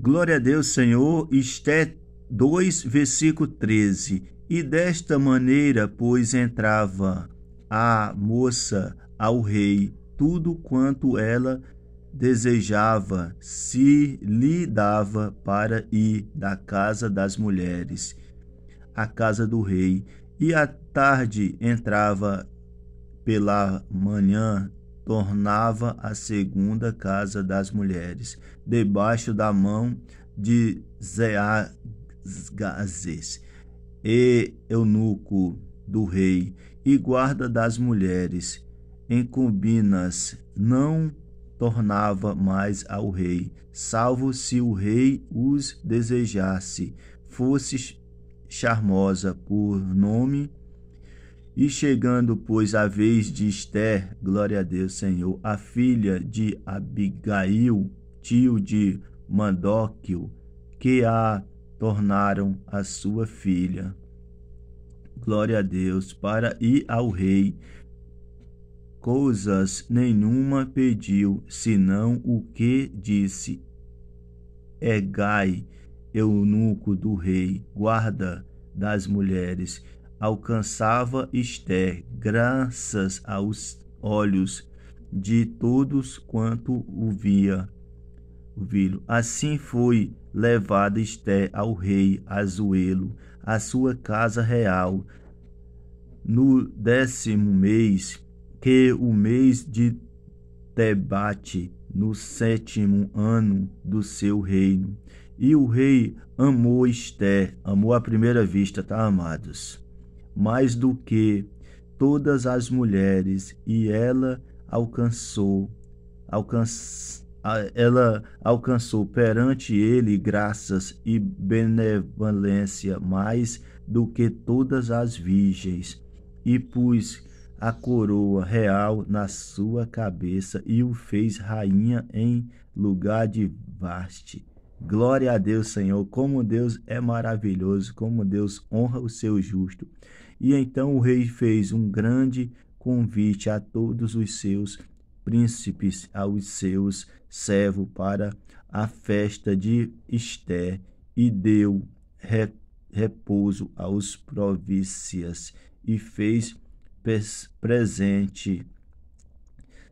Glória a Deus, Senhor. Esté 2, versículo 13. E desta maneira, pois, entrava a moça ao rei tudo quanto ela desejava, se lhe dava para ir da casa das mulheres à casa do rei. E à tarde entrava pela manhã tornava a segunda casa das mulheres, debaixo da mão de Zeagazes, e eunuco do rei, e guarda das mulheres, Encubinas não tornava mais ao rei, salvo se o rei os desejasse, fosse charmosa por nome e chegando, pois, a vez de Esther, glória a Deus, Senhor, a filha de Abigail, tio de Mandóquio, que a tornaram a sua filha. Glória a Deus, para ir ao rei. Coisas nenhuma pediu, senão o que disse Egai, eunuco do rei, guarda das mulheres alcançava Esther, graças aos olhos de todos quanto o via. Assim foi levada Esther ao rei Azuelo, à sua casa real, no décimo mês, que o mês de Tebate, no sétimo ano do seu reino. E o rei amou Esther, amou à primeira vista, tá, amados? mais do que todas as mulheres, e ela alcançou, alcanç, ela alcançou perante ele graças e benevolência mais do que todas as virgens, e pus a coroa real na sua cabeça e o fez rainha em lugar de Vaste. Glória a Deus, Senhor, como Deus é maravilhoso, como Deus honra o seu justo. E então o rei fez um grande convite a todos os seus príncipes, aos seus servos, para a festa de Esté, e deu repouso aos províncias e fez presente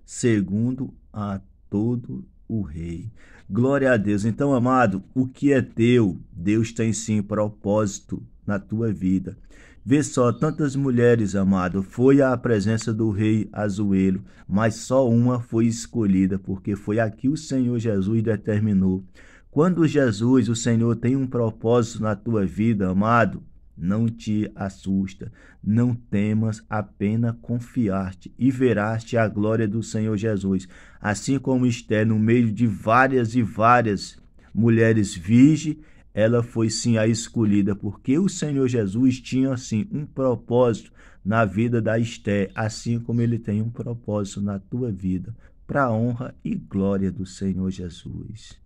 segundo a todo o rei. Glória a Deus. Então, amado, o que é teu, Deus tem sim propósito na tua vida. Vê só, tantas mulheres, amado, foi à presença do rei Azuelo, mas só uma foi escolhida, porque foi aqui o Senhor Jesus determinou. Quando Jesus, o Senhor, tem um propósito na tua vida, amado, não te assusta, não temas, apenas confiar-te e verás-te a glória do Senhor Jesus. Assim como Esther no meio de várias e várias mulheres virgens, ela foi sim a escolhida, porque o Senhor Jesus tinha assim um propósito na vida da Esther, assim como ele tem um propósito na tua vida, para a honra e glória do Senhor Jesus.